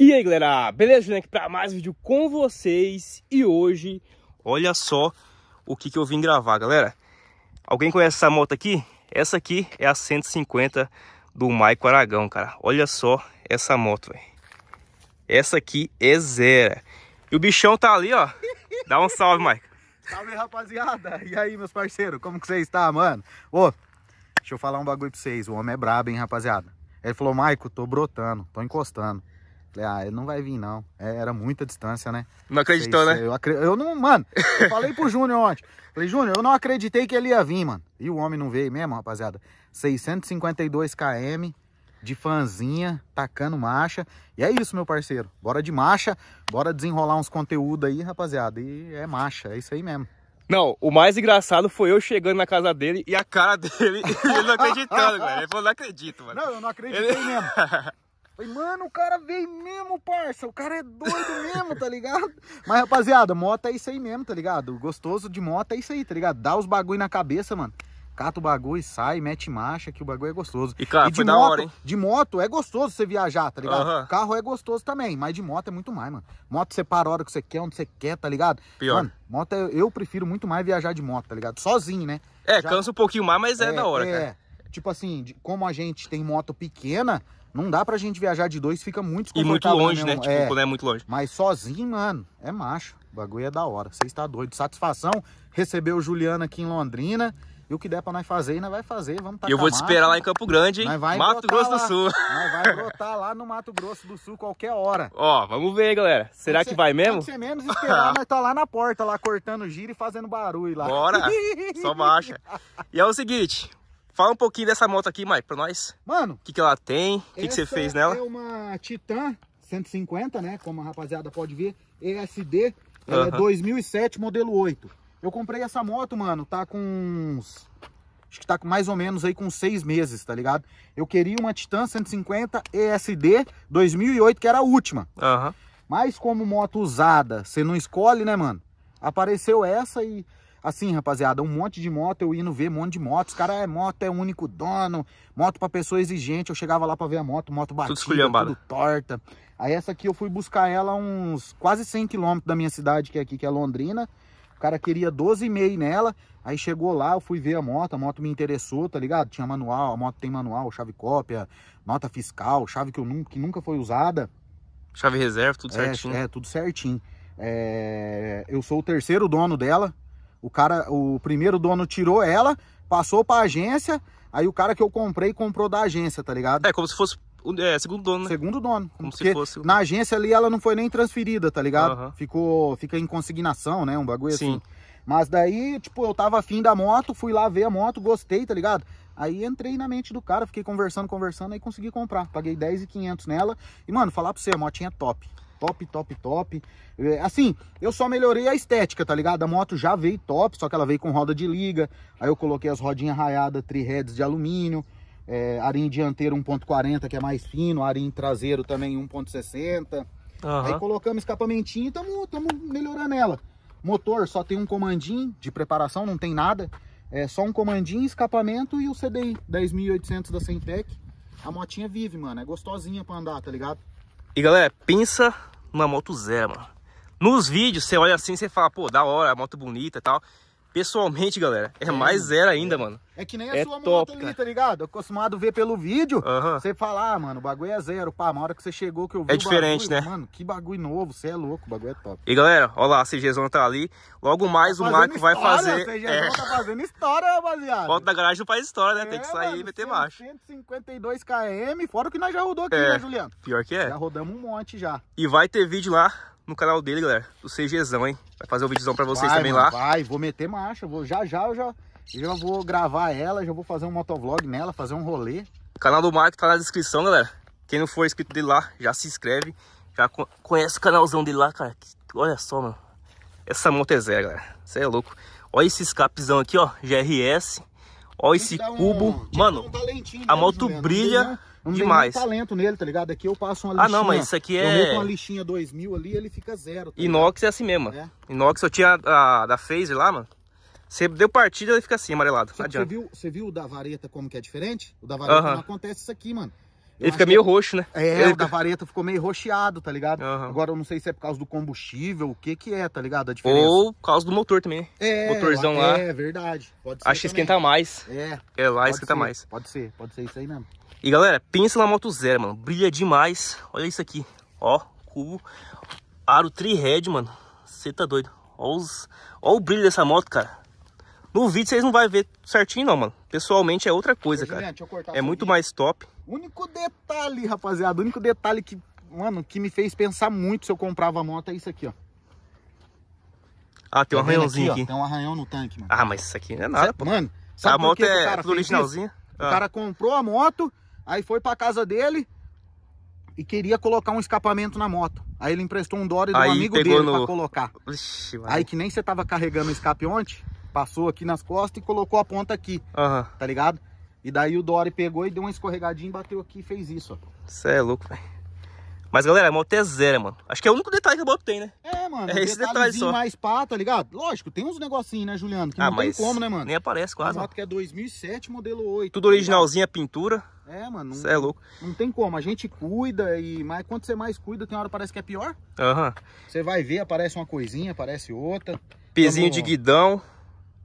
E aí galera, beleza? Juliano aqui para mais um vídeo com vocês E hoje, olha só o que, que eu vim gravar galera Alguém conhece essa moto aqui? Essa aqui é a 150 do Maico Aragão, cara Olha só essa moto, velho Essa aqui é zero E o bichão tá ali, ó Dá um salve, Maico Salve rapaziada, e aí meus parceiros, como que vocês estão, mano? Ô, deixa eu falar um bagulho pra vocês, o homem é brabo, hein rapaziada Ele falou, Maico, tô brotando, tô encostando Falei, ah, ele não vai vir, não. É, era muita distância, né? Não acreditou, sei, né? eu, acre... eu não, mano, eu falei pro Júnior ontem. Falei, Júnior, eu não acreditei que ele ia vir, mano. E o homem não veio mesmo, rapaziada. 652 km de fanzinha, tacando marcha. E é isso, meu parceiro. Bora de marcha, bora desenrolar uns conteúdos aí, rapaziada. E é marcha, é isso aí mesmo. Não, o mais engraçado foi eu chegando na casa dele e a cara dele, ele não acreditando, velho. Ele falou, não acredito, mano. Não, eu não acreditei ele... mesmo. Falei, mano, o cara veio mesmo, parça. O cara é doido mesmo, tá ligado? Mas, rapaziada, moto é isso aí mesmo, tá ligado? O gostoso de moto é isso aí, tá ligado? Dá os bagulho na cabeça, mano. Cata o bagulho, sai, mete marcha, que o bagulho é gostoso. E, cara, e foi moto, da hora, hein? De moto é gostoso você viajar, tá ligado? Uhum. Carro é gostoso também, mas de moto é muito mais, mano. Moto você para a hora que você quer, onde você quer, tá ligado? Pior. Mano, moto é, eu prefiro muito mais viajar de moto, tá ligado? Sozinho, né? É, Já... cansa um pouquinho mais, mas é, é da hora, é, cara. É, tipo assim, de, como a gente tem moto pequena, não dá pra gente viajar de dois, fica muito E muito longe, né? Tipo, é, quando é muito longe. Mas sozinho, mano, é macho. O bagulho é da hora. Você está doido. Satisfação receber o Juliano aqui em Londrina. E o que der pra nós fazer, nós vai fazer. Vamos tacar Eu vou te esperar lá em Campo Grande, hein? Mato Grosso lá. do Sul. Nós vai brotar lá no Mato Grosso do Sul qualquer hora. Ó, vamos ver, galera. Será que, que, vai mesmo? Se menos esperar, nós tá lá na porta, lá cortando giro e fazendo barulho lá. Bora! Só marcha. E é o seguinte, Fala um pouquinho dessa moto aqui, Mike, pra nós. Mano. O que, que ela tem? O que, que você fez nela? é uma Titan 150, né? Como a rapaziada pode ver. ESD. é 2007, modelo 8. Eu comprei essa moto, mano, tá com uns... Acho que tá com mais ou menos aí com seis meses, tá ligado? Eu queria uma Titan 150 ESD 2008, que era a última. Uhum. Mas como moto usada, você não escolhe, né, mano? Apareceu essa e Assim, rapaziada, um monte de moto, eu indo ver um monte de motos. Cara, é moto, é único dono, moto pra pessoa exigente. Eu chegava lá pra ver a moto, moto batida, tudo, tudo torta. Aí essa aqui eu fui buscar ela uns quase 100 quilômetros da minha cidade, que é aqui, que é Londrina. O cara queria 12,5 nela, aí chegou lá, eu fui ver a moto, a moto me interessou, tá ligado? Tinha manual, a moto tem manual, chave cópia, nota fiscal, chave que, eu nunca, que nunca foi usada. Chave reserva, tudo é, certinho. É, tudo certinho. É, eu sou o terceiro dono dela, o cara, o primeiro dono tirou ela, passou pra agência, aí o cara que eu comprei comprou da agência, tá ligado? É, como se fosse é, segundo dono, né? Segundo dono. Como se fosse... na agência ali ela não foi nem transferida, tá ligado? Uhum. Ficou, fica em consignação, né? Um bagulho Sim. assim. Mas daí, tipo, eu tava afim da moto, fui lá ver a moto, gostei, tá ligado? Aí entrei na mente do cara, fiquei conversando, conversando, aí consegui comprar. Paguei 10,500 nela. E, mano, falar pra você, a motinha é top top, top, top. É, assim, eu só melhorei a estética, tá ligado? A moto já veio top, só que ela veio com roda de liga. Aí eu coloquei as rodinhas raiadas, tri-heads de alumínio. É, arim dianteiro 1.40, que é mais fino. Arim traseiro também 1.60. Uhum. Aí colocamos escapamentinho e estamos melhorando ela. Motor só tem um comandinho de preparação, não tem nada. É só um comandinho, escapamento e o CDI 10.800 da Centec. A motinha vive, mano. É gostosinha pra andar, tá ligado? E galera, pinça uma moto zero, mano. Nos vídeos, você olha assim, você fala, pô, da hora, moto bonita e tal pessoalmente, galera, é, é mais zero ainda, é. mano. É que nem a é sua top, moto ali, tá ligado? Acostumado a ver pelo vídeo, uh -huh. você fala, ah, mano, o bagulho é zero, pá, na hora que você chegou que eu vi É diferente, bagulho, né? Mano, que bagulho novo, você é louco, o bagulho é top. E galera, olha lá, a CGzona tá ali, logo tá mais tá o Marco história, vai fazer... A CGzona é. tá fazendo história, rapaziada. Volta da garagem não faz história, né? Tem que é, sair mano, e meter 100, 152 km, fora o que nós já rodou aqui, é. né, Juliano? Pior que é. Já rodamos um monte já. E vai ter vídeo lá no canal dele, galera, do CGzão, hein? Vai fazer um videozão pra vocês vai, também mano, lá. Vai, vou meter marcha, vou, já já eu já, já vou gravar ela, já vou fazer um motovlog nela, fazer um rolê. O canal do Marco tá na descrição, galera. Quem não for inscrito dele lá, já se inscreve, já conhece o canalzão dele lá, cara. Olha só, mano. Essa moto é zero, galera. Você é louco. Olha esse escapezão aqui, ó, GRS. Olha esse cubo. Tipo mano, um a moto brilha não Demais. tem talento nele, tá ligado? Aqui eu passo uma lixinha. Ah, não, mas isso aqui é... Eu meto é uma lixinha 2000 ali ele fica zero. Tá Inox é assim mesmo. É. Inox eu tinha a, a da Phase lá, mano. Você deu partida, ele fica assim, amarelado. Você, você, viu, você viu o da vareta como que é diferente? O da vareta uh -huh. não acontece isso aqui, mano. Eu ele fica meio que... roxo, né? É, ele o da vareta ficou meio roxeado, tá ligado? Uhum. Agora eu não sei se é por causa do combustível, o que que é, tá ligado? Ou por causa do motor também. É, motorzão é lá. É, verdade. Pode ser. Acho que esquenta mais. É. É lá pode esquenta ser. mais. Pode ser, pode ser isso aí mesmo. E galera, pensa na moto zero, mano. Brilha demais. Olha isso aqui. Ó, cubo. Aro tri-head, mano. Você tá doido. Ó, os... Ó o brilho dessa moto, cara. No vídeo vocês não vão ver certinho não, mano. Pessoalmente é outra coisa, Ô, cara. é muito vídeo. mais top. Único detalhe, rapaziada. Único detalhe que, mano, que me fez pensar muito se eu comprava a moto é isso aqui, ó. Ah, tem um tá arranhãozinho aqui, aqui. Ó, tem um arranhão no tanque, mano. Ah, mas isso aqui não é nada, Cê, pô. Mano, sabe a moto é tudo originalzinha. Ah. O cara ah. comprou a moto, Aí foi pra casa dele e queria colocar um escapamento na moto. Aí ele emprestou um Dory do amigo dele no... pra colocar. Ixi, aí que nem você tava carregando o escape ontem, passou aqui nas costas e colocou a ponta aqui, uhum. tá ligado? E daí o Dory pegou e deu uma escorregadinha e bateu aqui e fez isso, ó. Você é louco, velho. Mas, galera, é moto é zero, mano. Acho que é o único detalhe que a moto tem, né? É, mano. É esse detalhe só. mais pá, tá ligado? Lógico, tem uns negocinhos, né, Juliano? Que ah, não tem como, né, mano? Nem aparece quase. A moto que é 2007, modelo 8. Tudo tá a pintura. É, mano. Isso é louco. Não tem como. A gente cuida e... Mas quando você mais cuida, tem hora parece que é pior. Aham. Uhum. Você vai ver, aparece uma coisinha, aparece outra. Pezinho de guidão.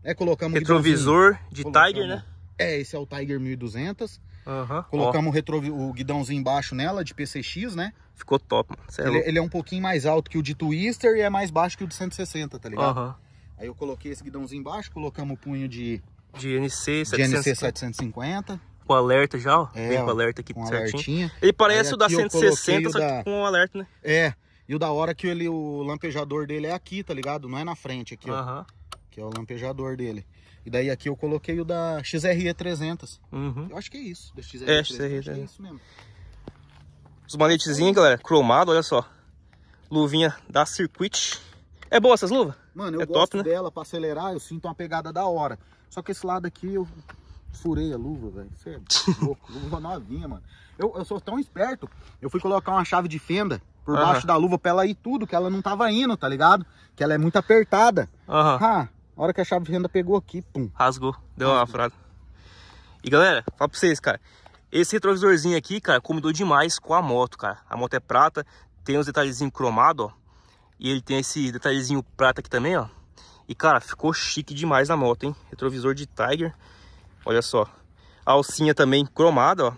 É, colocamos... Retrovisor de colocamos... Tiger, né? É, esse é o Tiger 1200. Uhum, Colocamos o, retro, o guidãozinho embaixo nela, de PCX, né? Ficou top, é ele, ele, é um pouquinho mais alto que o de Twister e é mais baixo que o de 160, tá ligado? Uhum. Aí eu coloquei esse guidãozinho embaixo, colocamos o punho de... De NC 750. De NC 750. Com alerta já, ó. É, Vem com alerta aqui com certinho. Alertinha. Ele parece Aí o da 160, o só que com um alerta, né? É. E o da hora é que ele, o lampejador dele é aqui, tá ligado? Não é na frente aqui, uhum. ó. Que é o lampejador dele. E daí aqui eu coloquei o da XRE300. Uhum. Eu acho que é isso, da XRE300. É, XRE300. é Os manetezinhos, galera, cromado, olha só. Luvinha da Circuit. É boa essas luvas? Mano, eu é gosto top, né? dela pra acelerar, eu sinto uma pegada da hora. Só que esse lado aqui eu furei a luva, velho. Você é louco, luva novinha, mano. Eu, eu sou tão esperto, eu fui colocar uma chave de fenda por uhum. baixo da luva pra ela ir tudo, que ela não tava indo, tá ligado? Que ela é muito apertada. Aham. Uhum. A hora que a chave de renda pegou aqui, pum. Rasgou, deu Rasgou. uma furada. E galera, fala pra vocês, cara. Esse retrovisorzinho aqui, cara, combinou demais com a moto, cara. A moto é prata, tem uns detalhezinhos cromados, ó. E ele tem esse detalhezinho prata aqui também, ó. E, cara, ficou chique demais na moto, hein? Retrovisor de Tiger. Olha só. A alcinha também cromada, ó.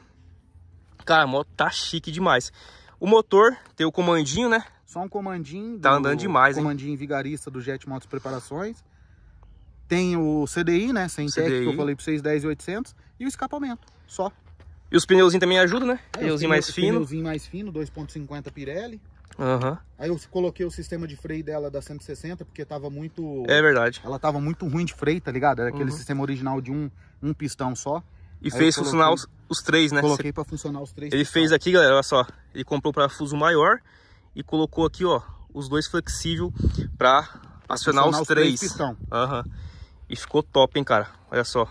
Cara, a moto tá chique demais. O motor tem o comandinho, né? Só um comandinho. Tá andando demais, comandinho hein? Comandinho vigarista do Jet Motos Preparações. Tem o CDI, né? Sem CDI. que eu falei para vocês, 10 E e o escapamento, só. E os pneuzinhos também ajudam, né? É, pneuzinho mais fino. Pneuzinho mais fino, 2,50 Pirelli. Uhum. Aí eu coloquei o sistema de freio dela da 160, porque tava muito... É verdade. Ela tava muito ruim de freio, tá ligado? Era aquele uhum. sistema original de um, um pistão só. E Aí fez coloquei, funcionar os, os, três, né? Coloquei pra funcionar os três. Ele pistão. fez aqui, galera, olha só. Ele comprou o parafuso maior e colocou aqui, ó, os dois flexível para acionar, acionar os, os três. três pistão. Uhum. E ficou top, hein, cara. Olha só.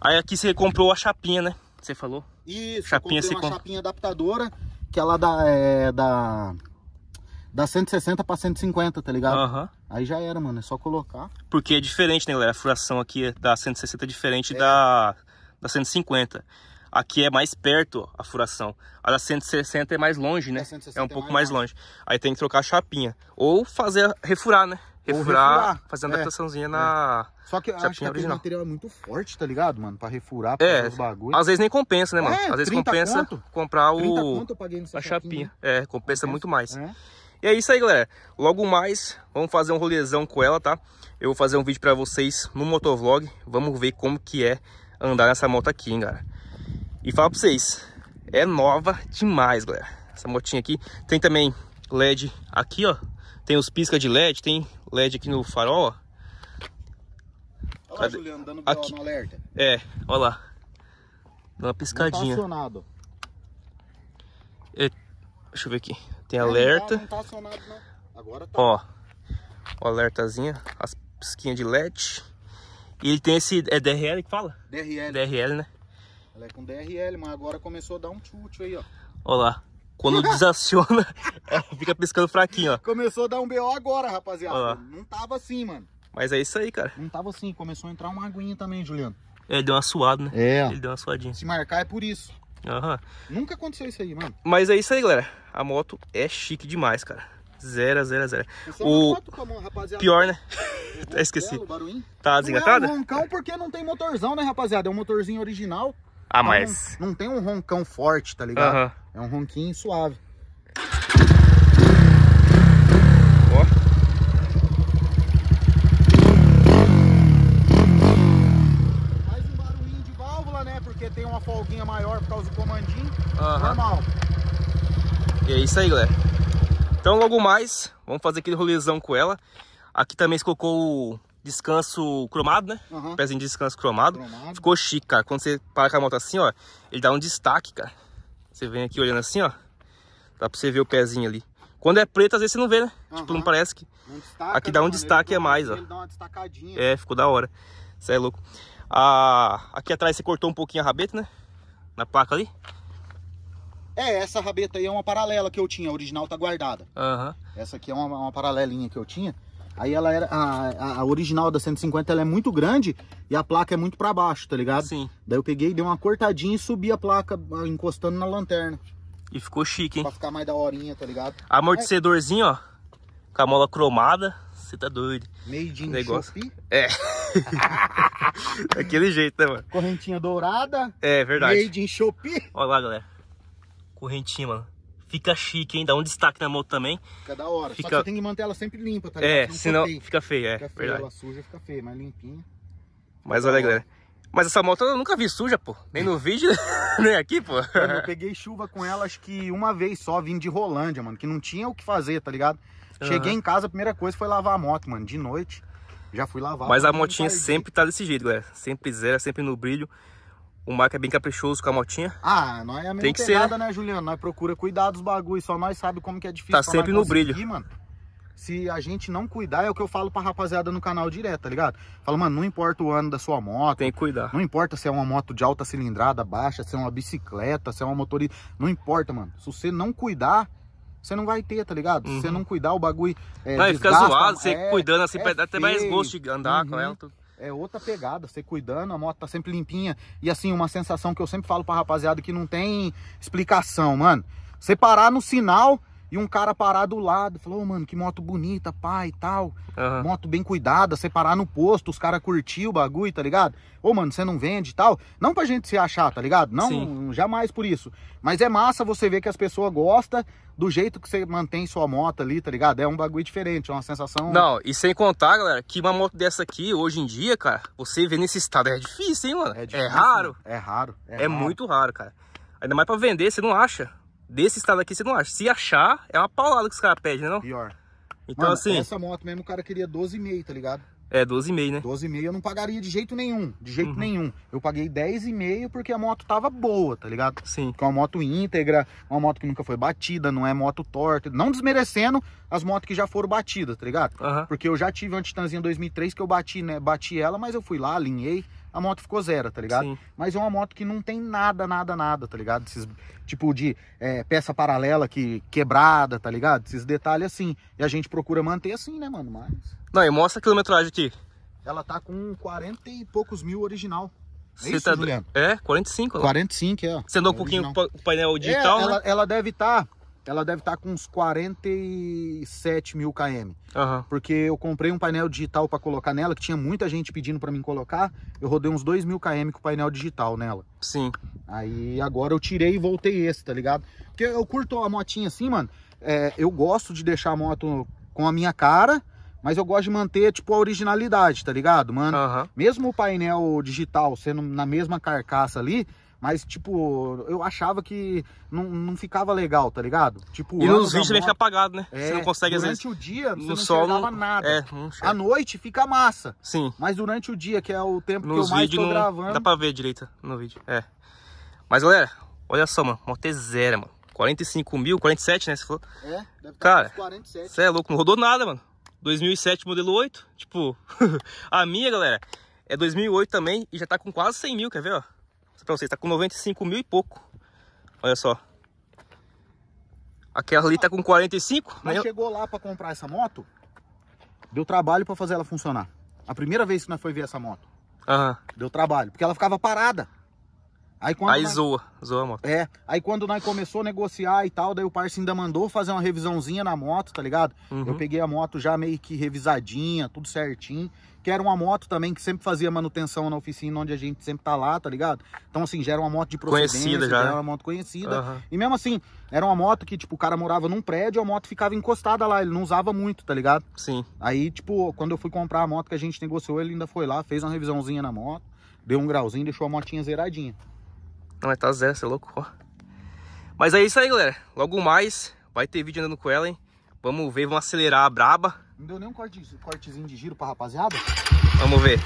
Aí aqui você comprou a chapinha, né? Você falou? Isso, chapinha comprei uma comp... chapinha adaptadora, que ela dá, é, da... dá 160 pra 150, tá ligado? Uhum. Aí já era, mano, é só colocar. Porque é diferente, né, galera? A furação aqui é da 160 é diferente é. Da, da 150. Aqui é mais perto a furação. A da 160 é mais longe, né? É um é pouco mais, mais longe. Aí tem que trocar a chapinha. Ou fazer, refurar, né? refurar, refurar. fazer uma é, adaptaçãozinha é, na. Só que acho que aquele material é muito forte, tá ligado, mano? Pra refurar, pra é, os bagulhos. Às vezes nem compensa, né, mano? É, às vezes compensa comprar o. a chapinha. Né? É, compensa, muito mais. É. E é isso aí, galera. Logo mais, vamos fazer um rolezão com ela, tá? Eu vou fazer um vídeo pra vocês no motovlog. Vamos ver como que é andar nessa moto aqui, hein, galera. E fala pra vocês, é nova demais, galera. Essa motinha aqui. Tem também LED aqui, ó. Tem os pisca de LED, tem LED aqui no farol, ó. Olha lá, Juliano, dando aqui... no alerta. É, olha lá. Dá uma piscadinha. Não tá é, deixa eu ver aqui. Tem alerta. Não tá, não tá acionado, não. Agora tá. Ó. O alertazinha, as pisquinhas de LED. E ele tem esse, é DRL que fala? DRL. DRL, né? Ela é com DRL, mas agora começou a dar um chute aí, ó. Olha lá. Quando desaciona, é, fica piscando fraquinho, ó. Começou a dar um BO agora, rapaziada. Não tava assim, mano. Mas é isso aí, cara. Não tava assim. Começou a entrar uma aguinha também, Juliano. É, deu uma suada, né? É. Ele deu uma suadinha. Se marcar é por isso. Aham. Nunca aconteceu isso aí, mano. Mas é isso aí, galera. A moto é chique demais, cara. Zero, zero, zero. O pior, né? tá esquecido. Tá desgatado? Não é um roncão porque não tem motorzão, né, rapaziada? É um motorzinho original. Ah, então, mais. Não, tem um roncão forte, tá ligado? É um ronquinho suave. Oh. Faz um barulhinho de válvula, né? Porque tem uma folguinha maior por causa do comandinho. Uhum. Normal. é isso aí, galera. Então, logo mais, vamos fazer aquele rolezão com ela. Aqui também escocou o descanso cromado, né? Uhum. Pezinho de descanso cromado. cromado. Ficou chique, cara. Quando você para com a moto assim, ó, ele dá um destaque, cara. Você vem aqui olhando assim, ó. Dá pra você ver o pezinho ali. Quando é preto, às vezes você não vê, né? Uhum. Tipo, não parece que... Não destaca, aqui dá um né? destaque a mais, ó. É, ficou da hora. Você é louco. Ah, aqui atrás você cortou um pouquinho a rabeta, né? Na placa ali. É, essa rabeta aí é uma paralela que eu tinha. A original tá guardada. Uhum. Essa aqui é uma, uma paralelinha que eu tinha. Aí ela era. A, a original da 150 ela é muito grande e a placa é muito para baixo, tá ligado? Sim. Daí eu peguei, dei uma cortadinha e subi a placa encostando na lanterna. E ficou chique, hein? Pra ficar mais da horinha, tá ligado? Amortecedorzinho, ó. Com a mola cromada. Você tá doido. Meio de negócio. É. Daquele jeito, né, mano? Correntinha dourada. É, verdade. Meidinho in Shopee. Olha lá, galera. Correntinha, mano. Fica chique, hein? Dá um destaque na moto também. Fica da hora. Fica... Só que você tem que manter ela sempre limpa, tá é, ligado? É, senão feio. fica feio, é. Fica feio, verdade. ela suja, fica feia, mas limpinha. Mas olha, galera. Mas essa moto eu nunca vi suja, pô. Nem no vídeo, nem aqui, pô. Eu peguei chuva com ela, acho que uma vez só, vim de Rolândia, mano. Que não tinha o que fazer, tá ligado? Uhum. Cheguei em casa, a primeira coisa foi lavar a moto, mano. De noite, já fui lavar. Mas a motinha sempre tá desse jeito, galera. Sempre zero, sempre no brilho. O Marco é bem caprichoso com a motinha. Ah, nós é a mesma pegada, né? né, Juliano? Nós procura cuidar dos bagulhos, só nós sabe como que é difícil. Tá sempre no brilho. Mano. Se a gente não cuidar, é o que eu falo pra rapaziada no canal direto, tá ligado? Fala, mano, não importa o ano da sua moto. Tem que cuidar. Não importa se é uma moto de alta cilindrada, baixa, se é uma bicicleta, se é uma motorista. Não importa, mano. Se você não cuidar, você não vai ter, tá ligado? Uhum. Se você uhum. não cuidar, o bagulho. É, não, desgasta, fica zoado, é, você cuidando assim, é até mais gosto de andar uhum. com ela. Tudo é outra pegada, você cuidando, a moto tá sempre limpinha. E assim, uma sensação que eu sempre falo pra rapaziada que não tem explicação, mano. Você parar no sinal, e um cara parar do lado, falou, oh, mano, que moto bonita, pai e tal. Uhum. Moto bem cuidada, você parar no posto, os caras curtiu o bagulho, tá ligado? Ô, oh, mano, você não vende e tal. Não pra gente se achar, tá ligado? Não, Sim. jamais por isso. Mas é massa você ver que as pessoas gostam do jeito que você mantém sua moto ali, tá ligado? É um bagulho diferente, é uma sensação. Não, e sem contar, galera, que uma moto dessa aqui, hoje em dia, cara, você vê nesse estado é difícil, hein, mano? É, é difícil, é raro. É, é raro. É, é muito raro, cara. Ainda mais pra vender, você não acha. Desse estado aqui você não acha. Se achar, é uma paulada que os caras pedem, né não? Pior. Então Mano, assim... essa moto mesmo o cara queria 12,5, tá ligado? É, 12,5, né? 12,5 eu não pagaria de jeito nenhum, de jeito uhum. nenhum. Eu paguei 10,5 porque a moto tava boa, tá ligado? Sim. Que é uma moto íntegra, uma moto que nunca foi batida, não é moto torta. Não desmerecendo as motos que já foram batidas, tá ligado? Uhum. Porque eu já tive uma Titanzinha 2003 que eu bati, né? Bati ela, mas eu fui lá, alinhei, a moto ficou zero, tá ligado? Sim. Mas é uma moto que não tem nada, nada, nada, tá ligado? Esses, tipo de é, peça paralela que quebrada, tá ligado? Esses detalhes assim. E a gente procura manter assim, né, mano? Mas... Não, e mostra a quilometragem aqui. Ela tá com 40 e poucos mil original. É Você isso, tá... Juliano? É, 45. 45, né? é. Você andou é um pouquinho o painel é, digital, é, ela, né? ela deve estar... Tá ela deve estar tá com uns 47 mil km. Uhum. Porque eu comprei um painel digital para colocar nela, que tinha muita gente pedindo para mim colocar. Eu rodei uns 2 mil km com o painel digital nela. Sim. Aí agora eu tirei e voltei esse, tá ligado? Porque eu curto a motinha assim, mano. É, eu gosto de deixar a moto com a minha cara, mas eu gosto de manter, tipo, a originalidade, tá ligado, mano? Uhum. Mesmo o painel digital sendo na mesma carcaça ali, mas, tipo, eu achava que não, não ficava legal, tá ligado? Tipo, e nos vídeos ele fica apagado, né? É, você não consegue, durante às vezes. o dia, no não sol, não... nada. É, a noite fica massa. Sim. Mas durante o dia, que é o tempo nos que eu mais tô não... gravando... Dá pra ver direita no vídeo, é. Mas, galera, olha só, mano. Moto é zero, mano. 45 mil, 47, né? Você falou? É, deve tá Cara, 47. Você é louco, não rodou nada, mano. 2007 modelo 8, tipo, a minha, galera, é 2008 também e já tá com quase 100 mil, quer ver, ó? para vocês, tá com 95 mil e pouco. Olha só. Aquela ali tá com 45. Mas né? chegou lá para comprar essa moto, deu trabalho para fazer ela funcionar. A primeira vez que nós foi ver essa moto. Deu trabalho, porque ela ficava parada. Aí, quando aí nós... zoa, zoa a moto. É, aí quando nós começou a negociar e tal, daí o parceiro ainda mandou fazer uma revisãozinha na moto, tá ligado? Uhum. Eu peguei a moto já meio que revisadinha, tudo certinho. Que era uma moto também que sempre fazia manutenção na oficina onde a gente sempre tá lá, tá ligado? Então assim, já era uma moto de procedência, conhecida já, já era né? uma moto conhecida. Uhum. E mesmo assim, era uma moto que tipo, o cara morava num prédio, a moto ficava encostada lá, ele não usava muito, tá ligado? Sim. Aí tipo, quando eu fui comprar a moto que a gente negociou, ele ainda foi lá, fez uma revisãozinha na moto, deu um grauzinho, deixou a motinha zeradinha. Não, mas tá zero, você é louco, ó. Mas é isso aí, galera. Logo mais vai ter vídeo andando com ela, hein? Vamos ver, vamos acelerar a braba. Não deu nem um corte, cortezinho de giro pra rapaziada? Vamos ver.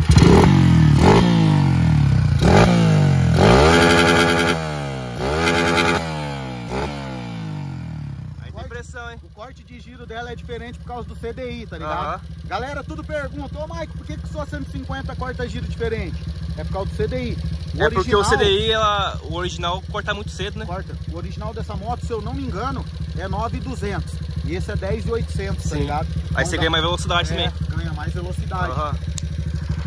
O corte de giro dela é diferente por causa do CDI, tá ligado? Uhum. Galera, tudo pergunta, ô Maico, por que, que só 150 corta giro diferente? É por causa do CDI é original, porque o CDI, ela, o original corta muito cedo, né? Corta. O original dessa moto, se eu não me engano, é 9,200. E esse é 10,800, tá ligado? Então aí você dá... ganha mais velocidade é, também. ganha mais velocidade. Uhum.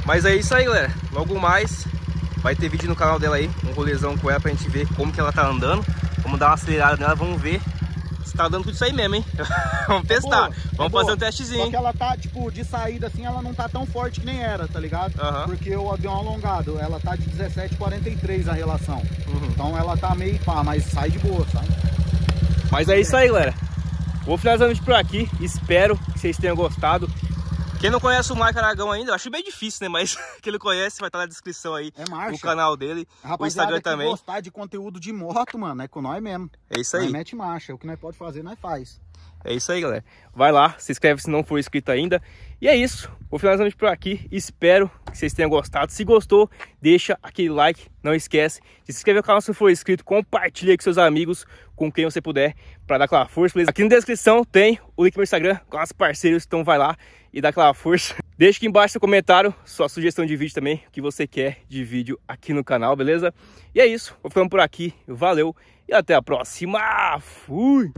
Mas é isso aí, galera. Logo mais vai ter vídeo no canal dela aí. Um rolezão com ela pra gente ver como que ela tá andando. Vamos dar uma acelerada nela, vamos ver você tá dando tudo isso aí mesmo, hein? Vamos é testar. É Vamos é fazer um testezinho. Só que ela tá, tipo, de saída assim, ela não tá tão forte que nem era, tá ligado? Uhum. Porque eu dei um alongado. Ela tá de 17,43 a relação. Uhum. Então ela tá meio pá, mas sai de boa, sabe? Mas é isso aí, galera. Vou finalizando por aqui. Espero que vocês tenham gostado. Quem não conhece o Maico Aragão ainda, eu acho meio difícil, né? Mas quem ele conhece vai estar na descrição aí. É marcha. O canal dele, Rapaziada, o Instagram também. Se gostar de conteúdo de moto, mano, é com nós mesmo. É isso aí. Nós mete marcha. É o que nós pode fazer, nós faz. É isso aí, galera. Vai lá, se inscreve se não for inscrito ainda. E é isso. Vou finalizando por aqui. Espero que vocês tenham gostado. Se gostou, deixa aquele like. Não esquece de se inscrever no canal se for inscrito. Compartilha com seus amigos, com quem você puder, para dar aquela força. Beleza? Aqui na descrição tem o link do meu Instagram com as parceiros. Então vai lá e dá aquela força. Deixa aqui embaixo seu comentário, sua sugestão de vídeo também, que você quer de vídeo aqui no canal, beleza? E é isso. Vou ficando por aqui. Valeu e até a próxima. Fui!